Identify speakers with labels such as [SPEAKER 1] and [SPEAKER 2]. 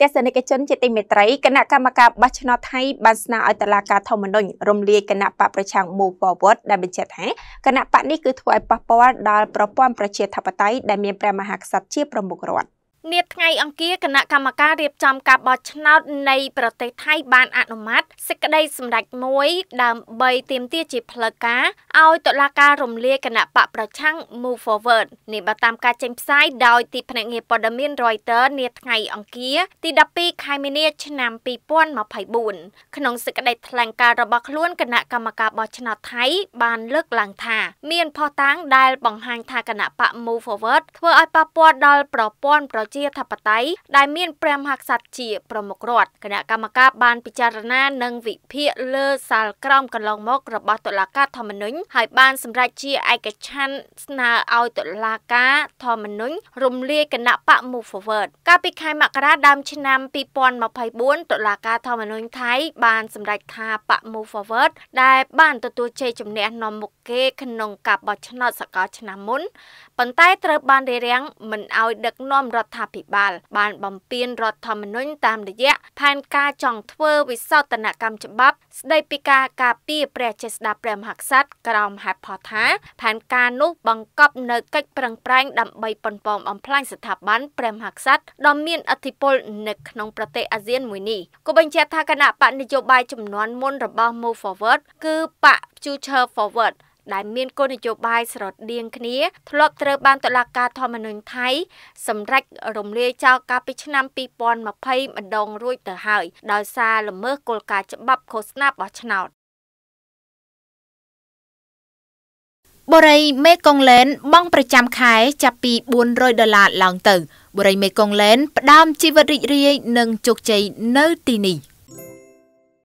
[SPEAKER 1] ទស្សនិកជនជាទីមេត្រីគណៈកម្មការបោះឆ្នោតថៃបានស្នើឲ្យតុលាការធម្មនុញ្ញរំលាយគណៈបកប្រឆាំង Move Forward ដែលបញ្ជាក់ថាគណៈបកនេះគឺធ្វើឲ្យប៉ះពាល់ដល់ប្រព័ន្ធប្រជាធិបតេយ្យដែលមានព្រះមហាក្សត្រជាប្រមុខរដ្ឋ
[SPEAKER 2] នាថ្ងៃអង្គារគណៈកម្មការរៀបចំការបោះឆ្នោតនៃប្រទេសថៃបានអនុម័តសេចក្តីសម្រេចមួយដើម្បីទាមទារជាផ្លូវការឲ្យតុលាការរំលាយគណៈបកប្រឆាំង Move Forward នេះបើតាមការចេញផ្សាយដោយទីភ្នាក់ងារព័ត៌មាន Reuters នាថ្ងៃអង្គារទី12ខែមីនាឆ្នាំ2024ក្នុងសេចក្តីថ្លែងការណ៍របស់ខ្លួនគណៈកម្មការបោះឆ្នោតថៃ បានលើកឡើងថាមានផុសតាងដែលបង្ហាញថាគណៈបក Move Forward ធ្វើឲ្យប៉ះពាល់ដល់ប្រព័ន្ធប្រប្រជាធិបតេយ្យដែលមានព្រះមហាក្សត្រជាប្រមុខរដ្ឋគណៈកម្មការបានពិចារណានិងវិភាគលើសាលក្រមកន្លងមក របស់តុលាការធម្មនុញ្ញហើយបាន សម្រេចជាឯកច្ឆ័ន្ទស្នើឲ្យតុលាការធម្មនុញ្ញរំលាយគណៈបក Move Forward កាលពីខែមករាដើមឆ្នាំ2024តុលាការធម្មនុញ្ញថៃ បានសម្រេចថាបក Move Forward ដែល បានទទួលជ័យជំនះនាំមុខគេក្នុងការបោះឆ្នោត សកលឆ្នាំមុនប៉ុន្តែត្រូវបានរារាំងមិនឲ្យដឹកនាំរដ្ឋរដ្ឋាភិបាលបានបំពេញរដ្ឋធម្មនុញ្ញតាមរយៈផែនការចង់ធ្វើវិសោធនកម្មច្បាប់ ស្ដីពីការការពារព្រះចេស្តាព្រះមហាក្សត្រក្រោមហេតុផលថាផែនការនោះបង្កប់នៅ កិច្ចប្រឹងប្រែងដើម្បីប៉ុនប៉ងអំផ្លាញស្ថាប័នព្រះមហាក្សត្រដ៏មានឥទ្ធិពលនៅក្នុងប្រទេសអាស៊ានមួយនេះក៏បញ្ជាក់ថាគណៈបកនយោបាយចំនួនមុនរបស់ Move Forward គឺបក Future Forward ដែលមានគោលនយោបាយស្រដៀងគ្នាធ្លាប់ត្រូវបានតុលាការធម្មនុញ្ញថៃ សម្រេចរំលាយចោលកាលពីឆ្នាំ2020ម្ដងរួចទៅហើយ ដោយសារល្មើសគោលការណ៍ច្បាប់ឃោសនាបោះឆ្នោត
[SPEAKER 1] បុរីមេកុងលែនបង់ប្រចាំខែចាប់ពី400ដុល្លារឡើង ទៅបុរីមេកុងលែនផ្ដើមជីវិតរីករាយ
[SPEAKER 2] និងជោគជ័យនៅទីនេះ